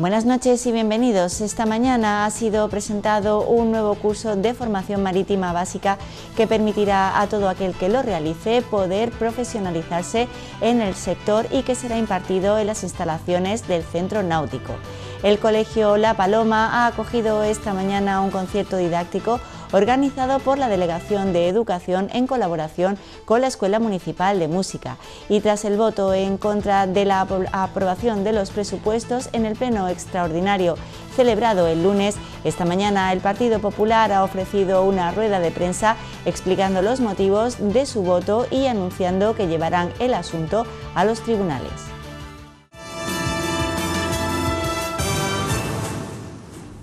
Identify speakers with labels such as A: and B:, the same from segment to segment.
A: Buenas noches y bienvenidos. Esta mañana ha sido presentado un nuevo curso de formación marítima básica que permitirá a todo aquel que lo realice poder profesionalizarse en el sector y que será impartido en las instalaciones del Centro Náutico. El Colegio La Paloma ha acogido esta mañana un concierto didáctico organizado por la Delegación de Educación en colaboración con la Escuela Municipal de Música. Y tras el voto en contra de la aprobación de los presupuestos en el Pleno Extraordinario celebrado el lunes, esta mañana el Partido Popular ha ofrecido una rueda de prensa explicando los motivos de su voto y anunciando que llevarán el asunto a los tribunales.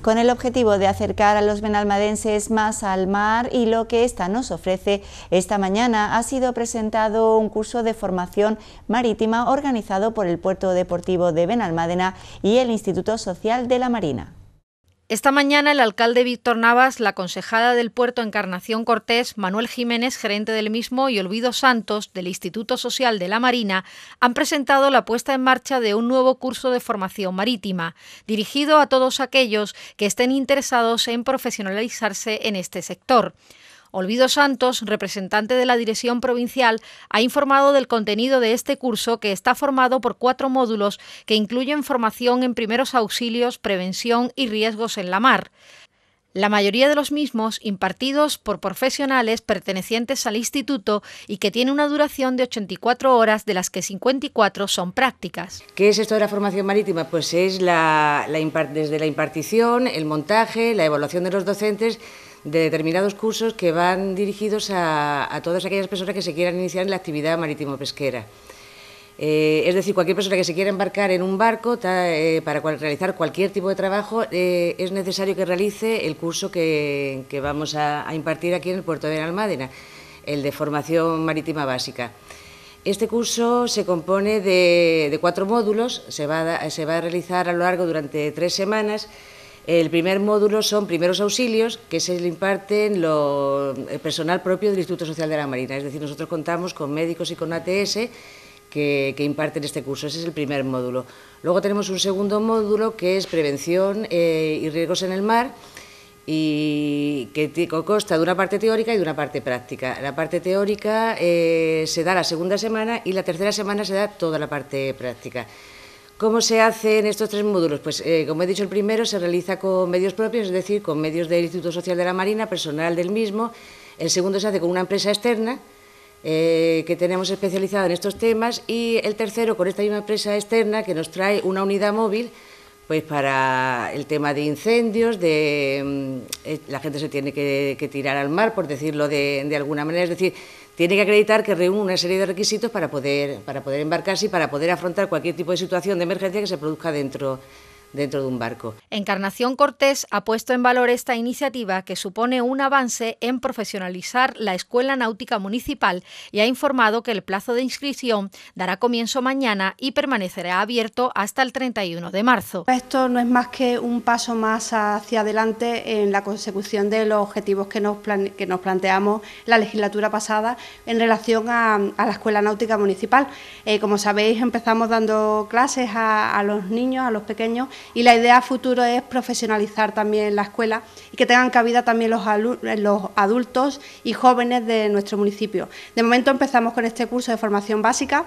A: con el objetivo de acercar a los benalmadenses más al mar y lo que ésta nos ofrece. Esta mañana ha sido presentado un curso de formación marítima organizado por el Puerto Deportivo de Benalmádena y el Instituto Social de la Marina.
B: Esta mañana el alcalde Víctor Navas, la consejada del puerto Encarnación Cortés, Manuel Jiménez, gerente del mismo, y Olvido Santos, del Instituto Social de la Marina, han presentado la puesta en marcha de un nuevo curso de formación marítima, dirigido a todos aquellos que estén interesados en profesionalizarse en este sector. Olvido Santos, representante de la Dirección Provincial, ha informado del contenido de este curso que está formado por cuatro módulos que incluyen formación en primeros auxilios, prevención y riesgos en la mar la mayoría de los mismos impartidos por profesionales pertenecientes al instituto y que tiene una duración de 84 horas, de las que 54 son prácticas.
C: ¿Qué es esto de la formación marítima? Pues es desde la impartición, el montaje, la evaluación de los docentes de determinados cursos que van dirigidos a, todas aquellas personas que se quieran iniciar en la actividad marítimo-pesquera. Eh, es decir, cualquier persona que se quiera embarcar en un barco eh, para realizar cualquier tipo de trabajo eh, es necesario que realice el curso que, vamos a, impartir aquí en el puerto de Almádena, el de formación marítima básica. Este curso se compone de, cuatro módulos, se va, a, se va a realizar a lo largo durante tres semanas. El primer módulo son primeros auxilios que se le imparten el personal propio del Instituto Social de la Marina. Es decir, nosotros contamos con médicos y con ATS que, imparten este curso. Ese es el primer módulo. Luego tenemos un segundo módulo que es prevención eh, y riesgos en el mar y que consta de una parte teórica y de una parte práctica. La parte teórica eh, se da la segunda semana y la tercera semana se da toda la parte práctica. ¿Cómo se en estos tres módulos? Pues, eh, como he dicho, el primero se realiza con medios propios, es decir, con medios del Instituto Social de la Marina, personal del mismo. El segundo se hace con una empresa externa eh, que tenemos especializada en estos temas. Y el tercero con esta misma empresa externa que nos trae una unidad móvil pues para el tema de incendios, de mm, eh, la gente se tiene que, tirar al mar, por decirlo de, de, alguna manera, es decir, tiene que acreditar que reúne una serie de requisitos para poder, para poder embarcarse y para poder afrontar cualquier tipo de situación de emergencia que se produzca dentro dentro de un barco.
B: Encarnación Cortés ha puesto en valor esta iniciativa que supone un avance en profesionalizar la Escuela Náutica Municipal y ha informado que el plazo de inscripción dará comienzo mañana y permanecerá abierto hasta el 31 de marzo.
D: Esto no es más que un paso más hacia adelante en la consecución de los objetivos que nos, que nos planteamos la legislatura pasada en relación a, la Escuela Náutica Municipal. Eh, como sabéis, empezamos dando clases a los niños, a los pequeños, y la idea futuro es profesionalizar también la escuela y que tengan cabida también los, adultos y jóvenes de nuestro municipio. De momento empezamos con este curso de formación básica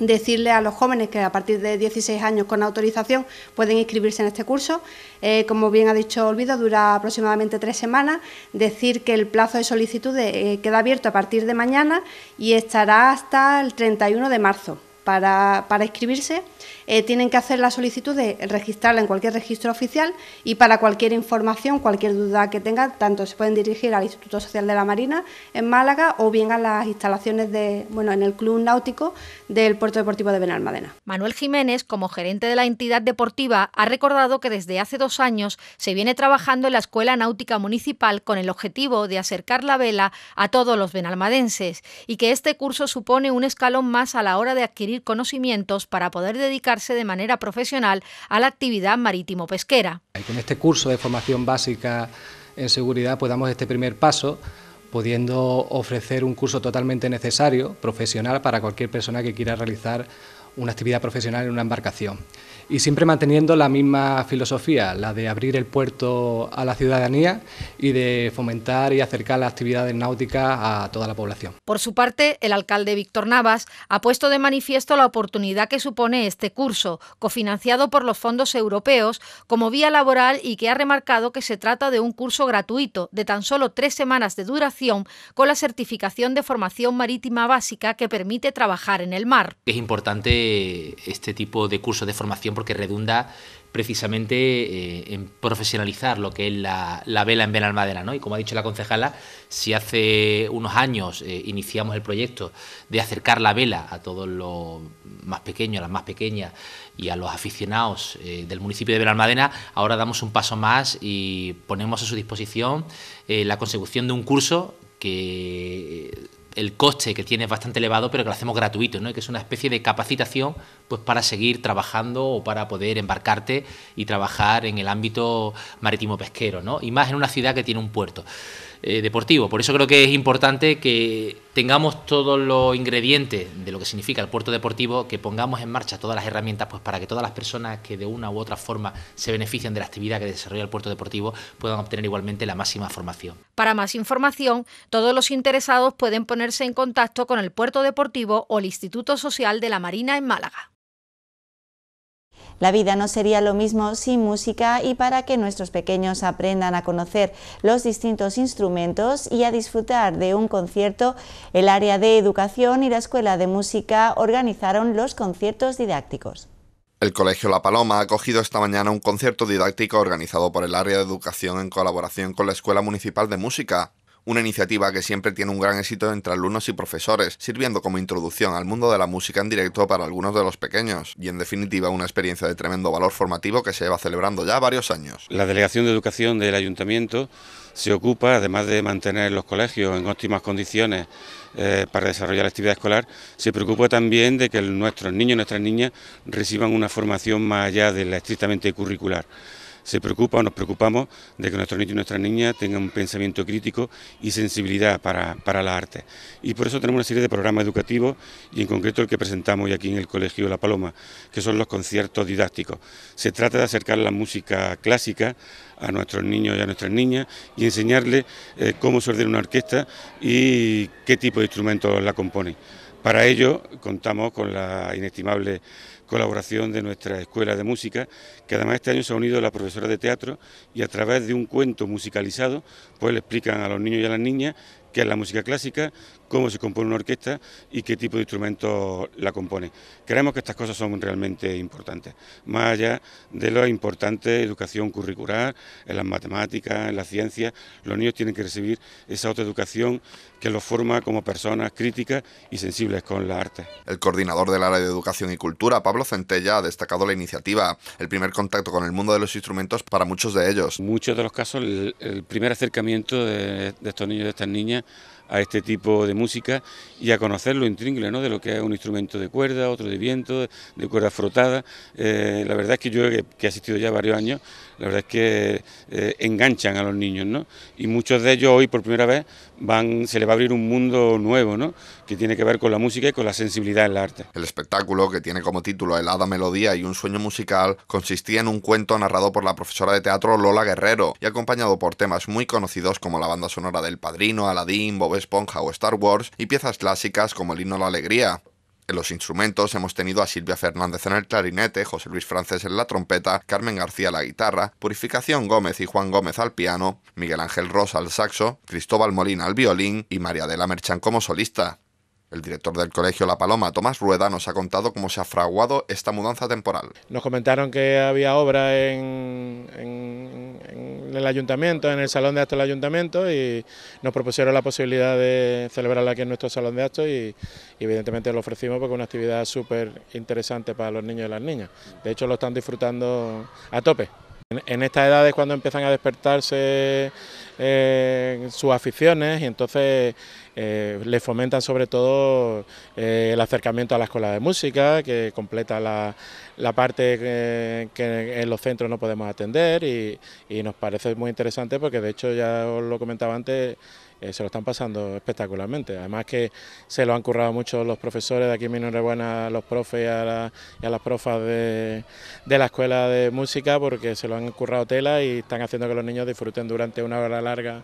D: decirle a los jóvenes que a partir de 16 años con autorización pueden inscribirse en este curso. Eh, como bien ha dicho Olvido, dura aproximadamente tres semanas. Decir que el plazo de solicitud eh, queda abierto a partir de mañana y estará hasta el 31 de marzo para, para inscribirse. Eh, tienen que hacer la solicitud de registrarla en cualquier registro oficial y para cualquier información, cualquier duda que tengan, tanto se pueden dirigir al Instituto Social de la Marina en Málaga o bien a las instalaciones de, bueno, en el Club Náutico del Puerto Deportivo de Benalmadena
B: Manuel Jiménez, como gerente de la entidad deportiva, ha recordado que desde hace dos años se viene trabajando en la Escuela Náutica Municipal con el objetivo de acercar la vela a todos los benalmadenses y que este curso supone un escalón más a la hora de adquirir conocimientos para poder dedicar de manera profesional a la actividad marítimo-pesquera.
E: Con este curso de formación básica en seguridad podamos este primer paso pudiendo ofrecer un curso totalmente necesario, profesional, para cualquier persona que quiera realizar una actividad profesional en una embarcación. Y siempre manteniendo la misma filosofía, la de abrir el puerto a la ciudadanía y de fomentar y acercar las actividades náuticas a toda la población.
B: Por su parte, el alcalde Víctor Navas ha puesto de manifiesto la oportunidad que supone este curso, cofinanciado por los fondos europeos, como vía laboral y que ha remarcado que se trata de un curso gratuito de tan solo tres semanas de duración con la certificación de formación marítima básica que permite trabajar en el mar.
F: Es importante este, tipo de curso de formación porque redunda precisamente eh, en profesionalizar lo que es la, vela en Benalmadena. ¿no? Y como ha dicho la concejala, si hace unos años eh, iniciamos el proyecto de acercar la vela a todos los más pequeños, a las más pequeñas y a los aficionados eh, del municipio de Benalmadena, ahora damos un paso más y ponemos a su disposición la consecución de un curso que el coste que tiene es bastante elevado, pero que lo hacemos gratuito, ¿no? que es una especie de capacitación pues, para seguir trabajando o para poder embarcarte y trabajar en el ámbito marítimo pesquero, ¿no? Y más en una ciudad que tiene un puerto. Eh, deportivo. Por eso creo que es importante que tengamos todos los ingredientes de lo que significa el puerto deportivo, que pongamos en marcha todas las herramientas pues, para que todas las personas que de una u otra forma se benefician de la actividad que desarrolla el puerto deportivo puedan obtener igualmente la máxima formación.
B: Para más información, todos los interesados pueden ponerse en contacto con el puerto deportivo o el Instituto Social de la Marina en Málaga.
A: La vida no sería lo mismo sin música y para que nuestros pequeños aprendan a conocer los distintos instrumentos y a disfrutar de un concierto, el área de educación y la Escuela de Música organizaron los conciertos didácticos.
G: El Colegio La Paloma ha acogido esta mañana un concierto didáctico organizado por el área de educación en colaboración con la Escuela Municipal de Música una iniciativa que siempre tiene un gran éxito entre alumnos y profesores, sirviendo como introducción al mundo de la música en directo para algunos de los pequeños, y en definitiva una experiencia de tremendo valor formativo que se lleva celebrando ya varios años.
H: La Delegación de Educación del Ayuntamiento se ocupa, además de mantener los colegios en óptimas condiciones eh, para desarrollar la actividad escolar, se preocupa también de que nuestros niños y nuestras niñas reciban una formación más allá de la estrictamente curricular se preocupa o nos preocupamos de que nuestros niños y nuestras niñas tengan un pensamiento crítico y sensibilidad para, para la arte. Y por eso tenemos una serie de programas educativos y en concreto el que presentamos hoy aquí en el Colegio La Paloma, que son los conciertos didácticos. Se trata de acercar la música clásica a nuestros niños y a nuestras niñas y enseñarles eh, cómo se ordena una orquesta y qué tipo de instrumentos la componen. Para ello contamos con la inestimable colaboración de nuestra escuela de música, que además este año se ha unido la profesora de teatro y a través de un cuento musicalizado, pues le explican a los niños y a las niñas ...que es la música clásica, cómo se compone una orquesta y qué tipo de instrumentos la compone. Creemos que estas cosas son realmente importantes, más allá de lo importante educación curricular, en las matemáticas, en las ciencias, los niños tienen que recibir esa autoeducación... que los forma como personas críticas y sensibles con la arte.
G: El coordinador del área de educación y cultura, Pablo Centella, ha destacado la iniciativa, el primer contacto con el mundo de los instrumentos para muchos de ellos.
H: muchos de los casos, el, primer acercamiento de, de estos niños y de estas niñas a este tipo de música y a conocerlo en intríngulo ¿no? de lo que es un instrumento de cuerda, otro de viento, de cuerda frotada. Eh, la verdad es que yo, que, he asistido ya varios años, la verdad es que eh, enganchan a los niños ¿no? y muchos de ellos hoy por primera vez van, se le va a abrir un mundo nuevo, ¿no? que tiene que ver con la música y con la sensibilidad en el arte. El espectáculo, que tiene como
G: título ...El Hada Melodía y un sueño musical, consistía en un cuento narrado por la profesora de teatro Lola Guerrero y acompañado por temas muy conocidos como la banda sonora del Padrino, Aladdin, Bob Esponja o Star Wars y piezas clásicas como el himno a la alegría. En los instrumentos hemos tenido a Silvia Fernández en el clarinete, José Luis Francés en la trompeta, Carmen García en la guitarra, Purificación Gómez y Juan Gómez al piano, Miguel Ángel Rosa al saxo, Cristóbal Molina al violín y María de la Merchán como solista. El director del colegio La Paloma, Tomás Rueda, nos ha contado cómo se ha fraguado esta mudanza temporal.
I: Nos comentaron que había obra en en el ayuntamiento, en el salón de actos del ayuntamiento y nos propusieron la posibilidad de celebrarla aquí en nuestro salón de actos y, evidentemente lo ofrecimos porque es una actividad súper interesante para los niños y las niñas. De hecho lo están disfrutando a tope. En, esta edad es cuando empiezan a despertarse eh, sus aficiones y entonces eh, le fomentan sobre todo eh, el acercamiento a la escuela de música, que completa la, parte que, en los centros no podemos atender y, nos parece muy interesante porque de hecho ya os lo comentaba antes, eh, se lo están pasando espectacularmente. Además que se lo han currado mucho los profesores de aquí en a los profes y a, las profas de, la escuela de música porque se lo han currado tela y están haciendo que los niños disfruten durante una hora larga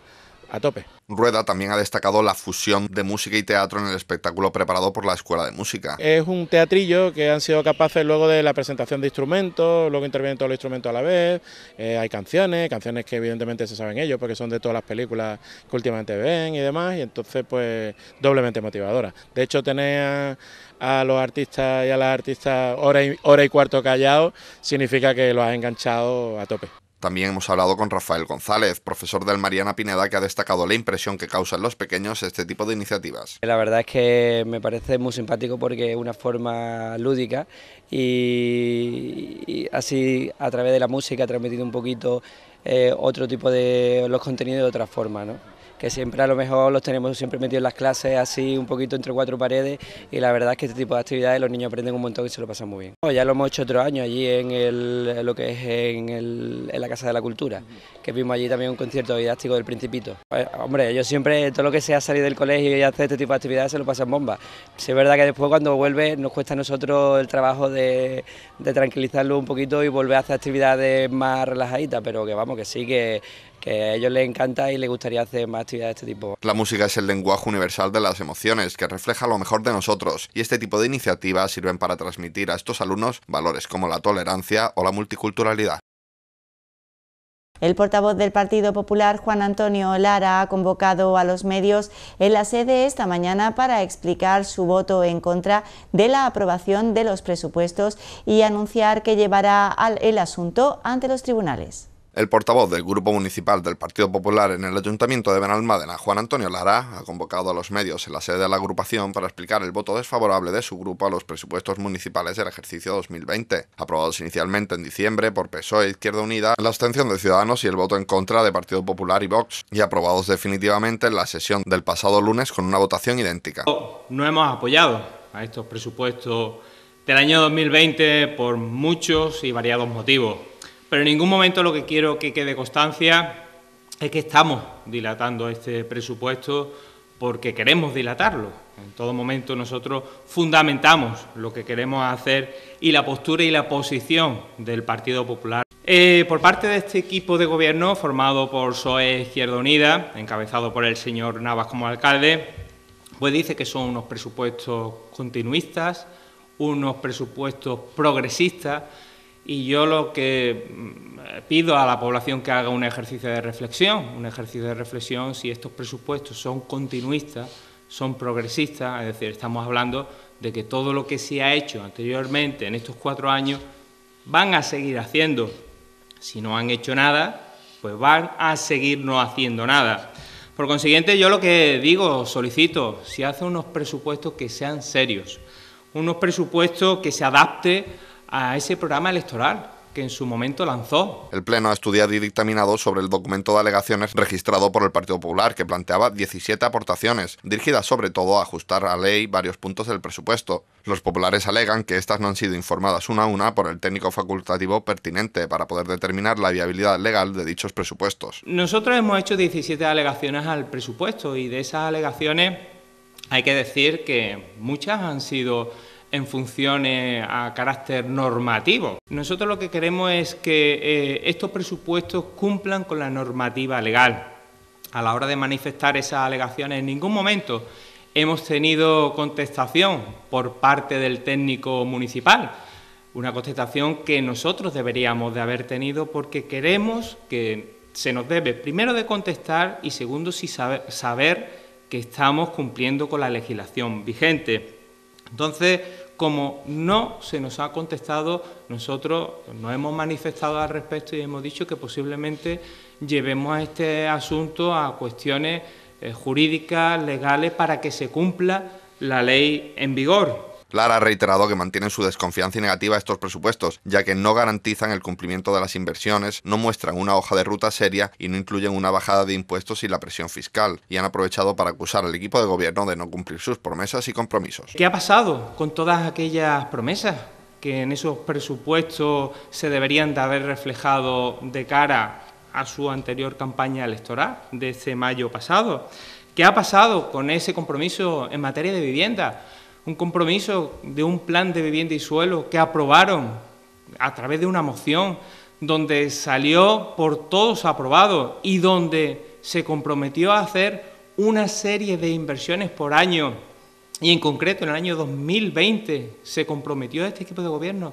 I: a tope.
G: Rueda también ha destacado la fusión de música y teatro en el espectáculo preparado por la Escuela de Música.
I: Es un teatrillo que han sido capaces luego de la presentación de instrumentos, luego intervienen todos los instrumentos a la vez, eh, hay canciones, canciones que evidentemente se saben ellos porque son de todas las películas que últimamente ven y demás, y entonces pues doblemente motivadora. De hecho tener a, los artistas y a las artistas hora y, cuarto callados significa que los has enganchado a tope.
G: También hemos hablado con Rafael González, profesor del Mariana Pineda, que ha destacado la impresión que causan los pequeños este tipo de iniciativas.
E: La verdad es que me parece muy simpático porque es una forma lúdica y, así a través de la música ha transmitido un poquito eh, otro tipo de los contenidos de otra forma que siempre a lo mejor los tenemos siempre metidos en las clases así un poquito entre cuatro paredes y la verdad es que este tipo de actividades los niños aprenden un montón y se lo pasan muy bien. ya lo hemos hecho otro año allí en el, lo que es en, el, en, la Casa de la Cultura, que vimos allí también un concierto didáctico del Principito. Eh, hombre, yo siempre, todo lo que sea salir del colegio y hacer este tipo de actividades se lo pasan bomba. ...si es verdad que después cuando vuelve nos cuesta a nosotros el trabajo de, de tranquilizarlo un poquito y volver a hacer actividades más relajaditas, pero que vamos, que sí que que a ellos les encanta y les gustaría hacer más actividades de este tipo.
G: La música es el lenguaje universal de las emociones, que refleja lo mejor de nosotros, y este tipo de iniciativas sirven para transmitir a estos alumnos valores como la tolerancia o la multiculturalidad.
A: El portavoz del Partido Popular, Juan Antonio Lara, ha convocado a los medios en la sede esta mañana para explicar su voto en contra de la aprobación de los presupuestos y anunciar que llevará el asunto ante los tribunales.
G: El portavoz del Grupo Municipal del Partido Popular en el Ayuntamiento de Benalmádena, Juan Antonio Lara, ha convocado a los medios en la sede de la agrupación para explicar el voto desfavorable de su grupo a los presupuestos municipales del ejercicio 2020, aprobados inicialmente en diciembre por PSOE e Izquierda Unida, la abstención de Ciudadanos y el voto en contra de Partido Popular y Vox, y aprobados definitivamente en la sesión del pasado lunes con una votación idéntica.
E: No hemos apoyado a estos presupuestos del año 2020 por muchos y variados motivos pero en ningún momento lo que quiero que quede constancia es que estamos dilatando este presupuesto porque queremos dilatarlo. En todo momento nosotros fundamentamos lo que queremos hacer y la postura y la posición del Partido Popular. Eh, por parte de este equipo de gobierno formado por Soe Izquierda Unida, encabezado por el señor Navas como alcalde, pues dice que son unos presupuestos continuistas, unos presupuestos progresistas, y yo lo que mm, pido a la población que haga un ejercicio de reflexión, un ejercicio de reflexión si estos presupuestos son continuistas, son progresistas, es decir, estamos hablando de que todo lo que se ha hecho anteriormente en estos cuatro años van a seguir haciendo. Si no han hecho nada, pues van a seguir no haciendo nada. Por consiguiente, yo lo que digo, solicito, si hace unos presupuestos que sean serios, unos presupuestos que se adapte a ese programa electoral que en su momento lanzó.
G: El Pleno ha estudiado y dictaminado sobre el documento de alegaciones registrado por el Partido Popular, que planteaba 17 aportaciones, dirigidas sobre todo a ajustar a ley varios puntos del presupuesto. Los populares alegan que estas no han sido informadas una a una por el técnico facultativo pertinente para poder determinar la viabilidad legal de dichos presupuestos.
E: Nosotros hemos hecho 17 alegaciones al presupuesto y de esas alegaciones hay que decir que muchas han sido en funciones a carácter normativo. Nosotros lo que queremos es que eh, estos presupuestos cumplan con la normativa legal. A la hora de manifestar esas alegaciones en ningún momento hemos tenido contestación por parte del técnico municipal. Una contestación que nosotros deberíamos de haber tenido porque queremos que se nos debe, primero, de contestar y segundo, si saber que estamos cumpliendo con la legislación vigente. Entonces, como no se nos ha contestado, nosotros nos hemos manifestado al respecto y hemos dicho que posiblemente llevemos este asunto a cuestiones eh, jurídicas, legales, para que se cumpla
G: la ley en vigor. Lara ha reiterado que mantienen su desconfianza y negativa a estos presupuestos, ya que no garantizan el cumplimiento de las inversiones, no muestran una hoja de ruta seria y no incluyen una bajada de impuestos y la presión fiscal, y han aprovechado para acusar al equipo de gobierno de no cumplir sus promesas y compromisos. ¿Qué
E: ha pasado con todas aquellas promesas? que en esos presupuestos se deberían de haber reflejado de cara a su anterior campaña electoral de este mayo pasado. ¿Qué ha pasado con ese compromiso en materia de vivienda? un compromiso de un plan de vivienda y suelo que aprobaron a través de una moción donde salió por todos aprobado y donde se comprometió a hacer una serie de inversiones por año y en concreto en el año 2020 se comprometió este equipo de gobierno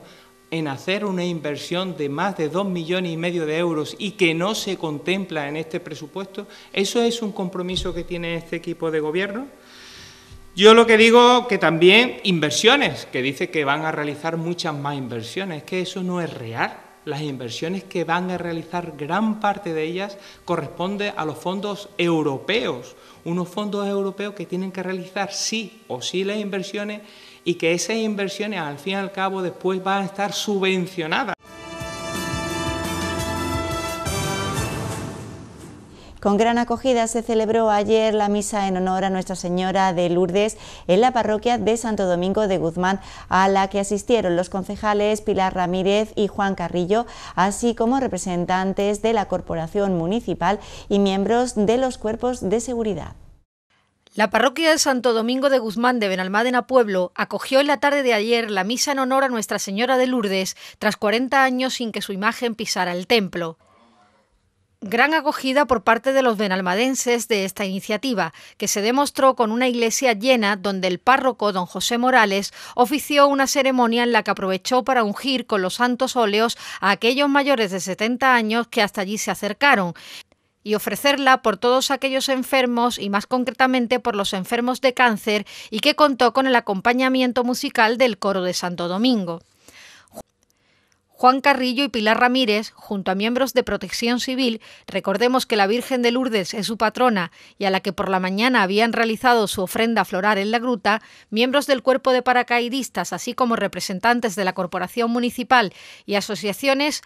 E: en hacer una inversión de más de dos millones y medio de euros y que no se contempla en este presupuesto, eso es un compromiso que tiene este equipo de gobierno. Yo lo que digo que también inversiones, que dice que van a realizar muchas más inversiones, que eso no es real. Las inversiones que van a realizar, gran parte de ellas corresponde a los fondos europeos, unos fondos europeos que tienen que realizar sí o sí las inversiones y que esas inversiones al fin y al cabo después van a estar subvencionadas.
A: Con gran acogida se celebró ayer la misa en honor a Nuestra Señora de Lourdes en la parroquia de Santo Domingo de Guzmán, a la que asistieron los concejales Pilar Ramírez y Juan Carrillo, así como representantes de la Corporación
B: Municipal y miembros de los cuerpos de seguridad. La parroquia de Santo Domingo de Guzmán de Benalmádena Pueblo acogió en la tarde de ayer la misa en honor a Nuestra Señora de Lourdes tras 40 años sin que su imagen pisara el templo gran acogida por parte de los benalmadenses de esta iniciativa, que se demostró con una iglesia llena donde el párroco don José Morales ofició una ceremonia en la que aprovechó para ungir con los santos óleos a aquellos mayores de 70 años que hasta allí se acercaron y ofrecerla por todos aquellos enfermos y más concretamente por los enfermos de cáncer y que contó con el acompañamiento musical del coro de Santo Domingo. Juan Carrillo y Pilar Ramírez, junto a miembros de Protección Civil, recordemos que la Virgen de Lourdes es su patrona y a la que por la mañana habían realizado su ofrenda floral en la gruta, miembros del cuerpo de paracaidistas, así como representantes de la Corporación Municipal y asociaciones,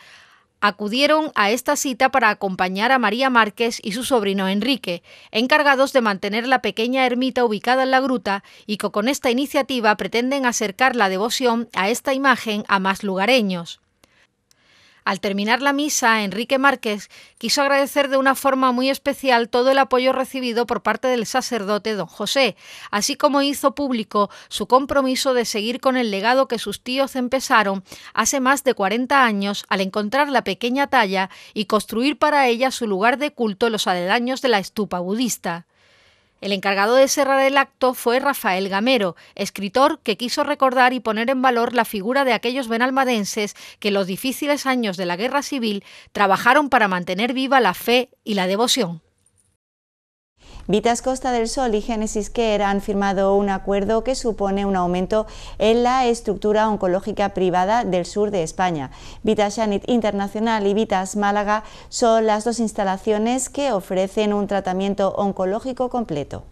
B: acudieron a esta cita para acompañar a María Márquez y su sobrino Enrique, encargados de mantener la pequeña ermita ubicada en la gruta y que con esta iniciativa pretenden acercar la devoción a esta imagen a más lugareños. Al terminar la misa, Enrique Márquez quiso agradecer de una forma muy especial todo el apoyo recibido por parte del sacerdote don José, así como hizo público su compromiso de seguir con el legado que sus tíos empezaron hace más de 40 años al encontrar la pequeña talla y construir para ella su lugar de culto en los aledaños de la estupa budista. El encargado de cerrar el acto fue Rafael Gamero, escritor que quiso recordar y poner en valor la figura de aquellos benalmadenses que en los difíciles años de la guerra civil trabajaron para mantener viva la fe y la devoción.
A: Vitas Costa del Sol y Génesis Care han firmado un acuerdo que supone un aumento en la estructura oncológica privada del sur de España. Vitas Shanit Internacional y Vitas Málaga son las dos instalaciones que ofrecen un tratamiento oncológico completo.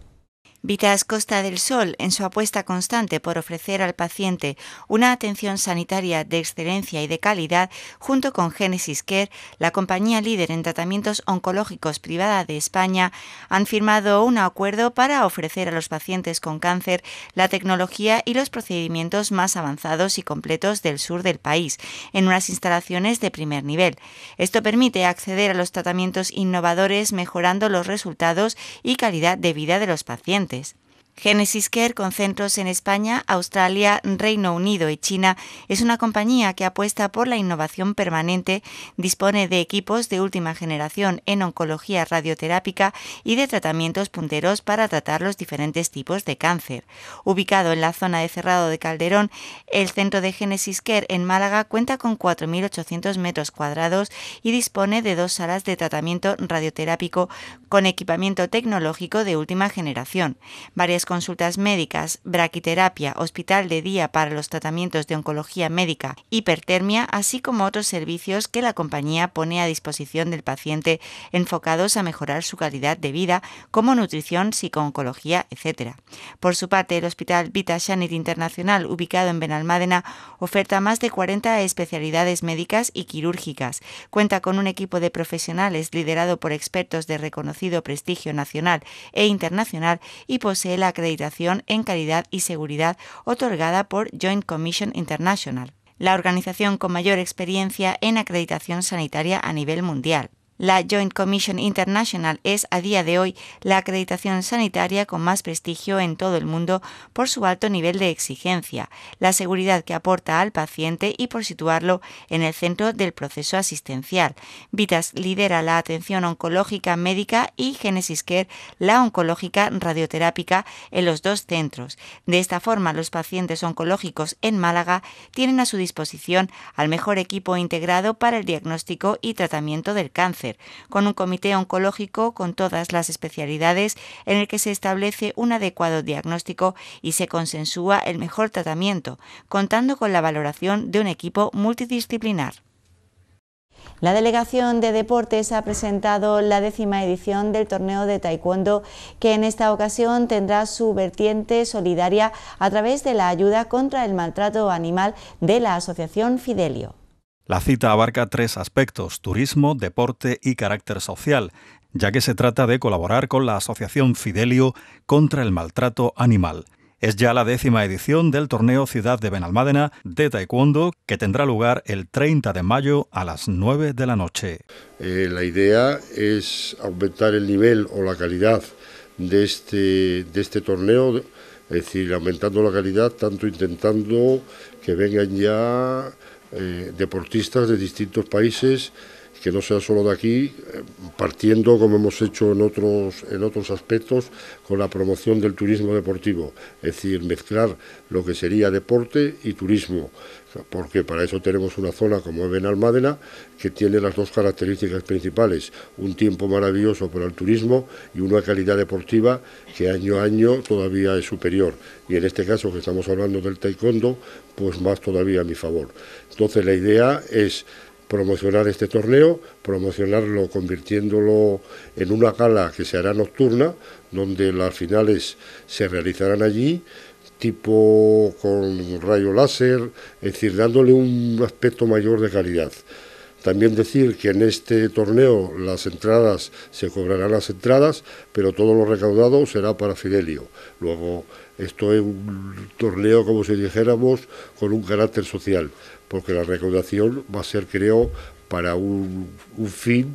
A: Vitas Costa del Sol, en su apuesta constante por ofrecer al paciente una atención sanitaria de excelencia y de calidad, junto con Genesis Care, la compañía líder en tratamientos oncológicos privada de España, han firmado un acuerdo para ofrecer a los pacientes con cáncer la tecnología y los procedimientos más avanzados y completos del sur del país, en unas instalaciones de primer nivel. Esto permite acceder a los tratamientos innovadores mejorando los resultados y calidad de vida de los pacientes. Génesis Genesis Care, con centros en España, Australia, Reino Unido y China, es una compañía que apuesta por la innovación permanente, dispone de equipos de última generación en oncología radioterápica y de tratamientos punteros para tratar los diferentes tipos de cáncer. Ubicado en la zona de Cerrado de Calderón, el centro de Genesis Care en Málaga cuenta con 4.800 metros cuadrados y dispone de dos salas de tratamiento radioterápico con equipamiento tecnológico de última generación, varias consultas médicas, braquiterapia, hospital de día para los tratamientos de oncología médica, hipertermia, así como otros servicios que la compañía pone a disposición del paciente enfocados a mejorar su calidad de vida, como nutrición, psicooncología, etc. Por su parte, el Hospital Vita Shanit Internacional, ubicado en Benalmádena, oferta más de 40 especialidades médicas y quirúrgicas. Cuenta con un equipo de profesionales liderado por expertos de reconocimiento prestigio nacional e internacional y posee la acreditación en calidad y seguridad otorgada por Joint Commission International, la organización con mayor experiencia en acreditación sanitaria a nivel mundial. La Joint Commission International es a día de hoy la acreditación sanitaria con más prestigio en todo el mundo por su alto nivel de exigencia, la seguridad que aporta al paciente y por situarlo en el centro del proceso asistencial. Vitas lidera la atención oncológica médica y Genesis Care la oncológica radioterápica en los dos centros. De esta forma, los pacientes oncológicos en Málaga tienen a su disposición al mejor equipo integrado para el diagnóstico y tratamiento del cáncer con un comité oncológico con todas las especialidades en el que se establece un adecuado diagnóstico y se consensúa el mejor tratamiento, contando con la valoración de un equipo multidisciplinar. La Delegación de Deportes ha presentado la décima edición del torneo de Taekwondo, que en esta ocasión tendrá su vertiente solidaria a través de la ayuda contra el maltrato animal de la Asociación Fidelio.
H: La cita abarca tres aspectos, turismo, deporte y carácter social, ya que se trata de colaborar con la Asociación Fidelio contra el Maltrato Animal. Es ya la décima edición del torneo Ciudad de Benalmádena de Taekwondo que tendrá lugar el 30 de mayo a las 9 de la noche.
J: Eh, la idea es aumentar el nivel o la calidad de este, de este torneo, es decir, aumentando la calidad, tanto intentando que vengan ya eh, deportistas de distintos países, que no sea solo de aquí, eh, partiendo como hemos hecho en otros, en otros aspectos con la promoción del turismo deportivo, es decir, mezclar lo que sería deporte y turismo porque para eso tenemos una zona como es Benalmádena, que tiene las dos características principales, un tiempo maravilloso para el turismo y una calidad deportiva que año a año todavía es superior. Y en este caso que estamos hablando del taekwondo, pues más todavía a mi favor. Entonces la idea es promocionar este torneo, promocionarlo convirtiéndolo en una gala que se hará nocturna, donde las finales se realizarán allí tipo con rayo láser, es decir, dándole un aspecto mayor de calidad. También decir que en este torneo las entradas se cobrarán las entradas, pero todo lo recaudado será para Fidelio. Luego, esto es un torneo, como si dijéramos, con un carácter social, porque la recaudación va a ser, creo, para un, un fin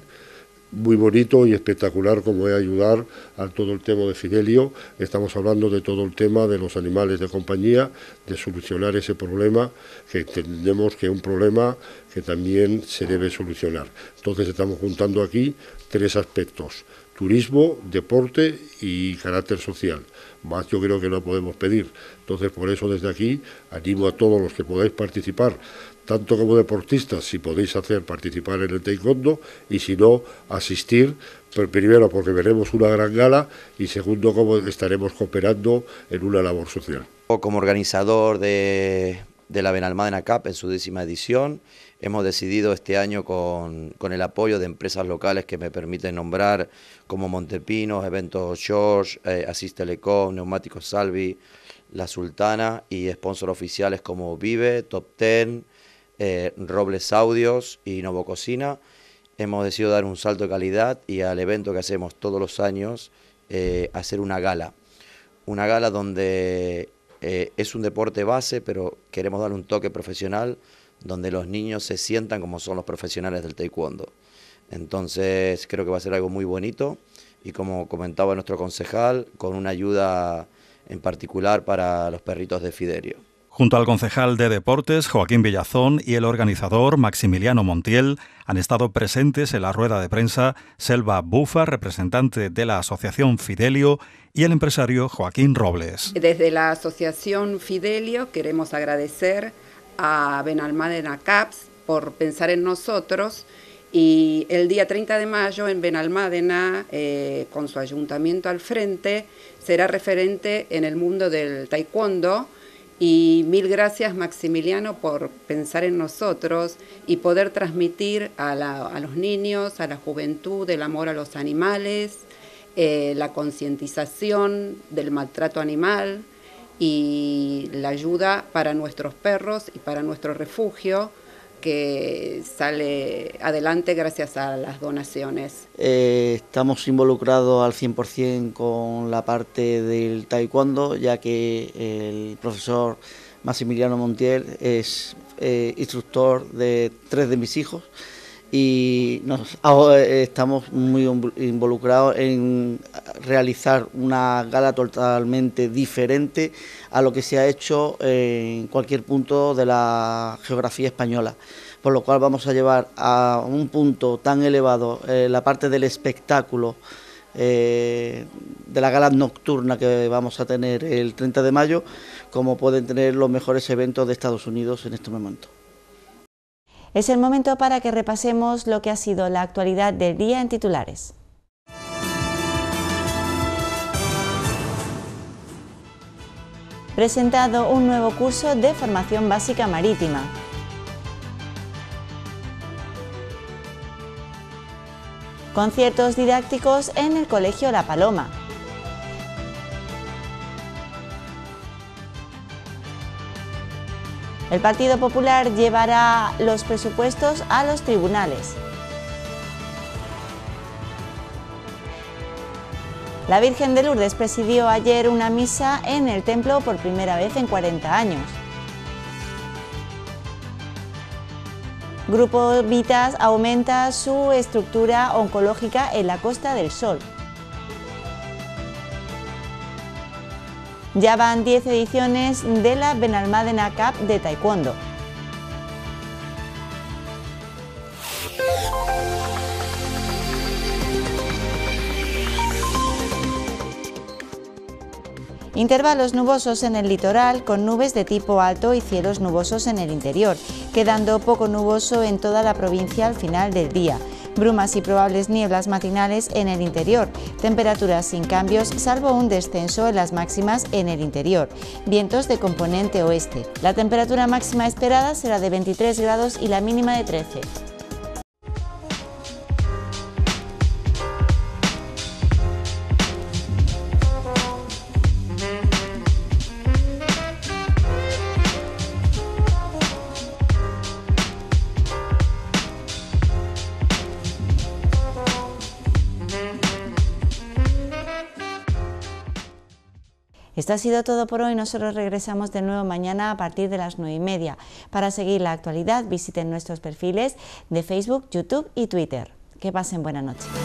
J: muy bonito y espectacular como es ayudar a todo el tema de Fidelio. Estamos hablando de todo el tema de los animales de compañía, de solucionar ese problema, que entendemos que es un problema que también se debe solucionar. Entonces estamos juntando aquí tres aspectos, turismo, deporte y carácter social. Más yo creo que no podemos pedir. Entonces por eso desde aquí animo a todos los que podáis participar tanto como deportistas, si podéis hacer participar en el taekwondo y si no, asistir, primero porque veremos una gran gala y segundo como estaremos cooperando en una labor social. Como organizador de, la Benalmádena Cup en su décima
F: edición, hemos decidido este año con, el apoyo de empresas locales que me permiten nombrar como Montepinos, Eventos George, eh, Neumáticos Salvi, La Sultana y sponsors oficiales como Vive, Top Ten, eh, Robles Audios y Novo Cocina, hemos decidido dar un salto de calidad y al evento que hacemos todos los años, eh, hacer una gala. Una gala donde eh, es un deporte base, pero queremos dar un toque profesional donde los niños se sientan como son los profesionales del taekwondo. Entonces creo que va a ser algo muy bonito y como comentaba nuestro concejal, con una ayuda en
H: particular para los perritos de Fiderio. Junto al concejal de Deportes, Joaquín Villazón, y el organizador, Maximiliano Montiel, han estado presentes en la rueda de prensa Selva Bufa, representante de la Asociación Fidelio, y el empresario Joaquín Robles.
D: Desde la Asociación Fidelio queremos agradecer a Benalmádena CAPS por pensar en nosotros y el día 30 de mayo en Benalmádena, eh, con su ayuntamiento al frente, será referente en el mundo del taekwondo y mil gracias Maximiliano por pensar en nosotros y poder transmitir a, los niños, a la juventud, el amor a los animales, eh, la concientización del maltrato animal y la ayuda para nuestros perros y para nuestro refugio que sale adelante gracias a las donaciones.
F: Eh, estamos involucrados al 100% con la parte del taekwondo, ya
B: que el profesor Maximiliano Montiel es eh, instructor de tres de mis hijos y estamos muy
F: involucrados en realizar una gala totalmente diferente a lo que se ha hecho en cualquier punto de la geografía española,
B: por lo cual vamos a llevar a un punto tan elevado eh, la parte del espectáculo eh, de la gala nocturna que vamos a tener el 30 de mayo, como pueden tener los mejores eventos de Estados Unidos en este momento.
A: Es el momento para que repasemos lo que ha sido la actualidad del día en titulares. presentado un nuevo curso de formación básica marítima. Conciertos didácticos en el Colegio La Paloma. El Partido Popular llevará los presupuestos a los tribunales. La Virgen de Lourdes presidió ayer una misa en el templo por primera vez en 40 años. Grupo Vitas aumenta su estructura oncológica en la Costa del Sol. Ya van 10 ediciones de la Benalmádena Cup de Taekwondo. Intervalos nubosos en el litoral con nubes de tipo alto y cielos nubosos en el interior, quedando poco nuboso en toda la provincia al final del día. Brumas y probables nieblas matinales en el interior, temperaturas sin cambios salvo un descenso en las máximas en el interior, vientos de componente oeste. La temperatura máxima esperada será de 23 grados y la mínima de 13. Esto ha sido todo por hoy. Nosotros regresamos de nuevo mañana a partir de las 9 y media. Para seguir la actualidad, visiten nuestros perfiles de Facebook, YouTube y Twitter. Que pasen buena noche.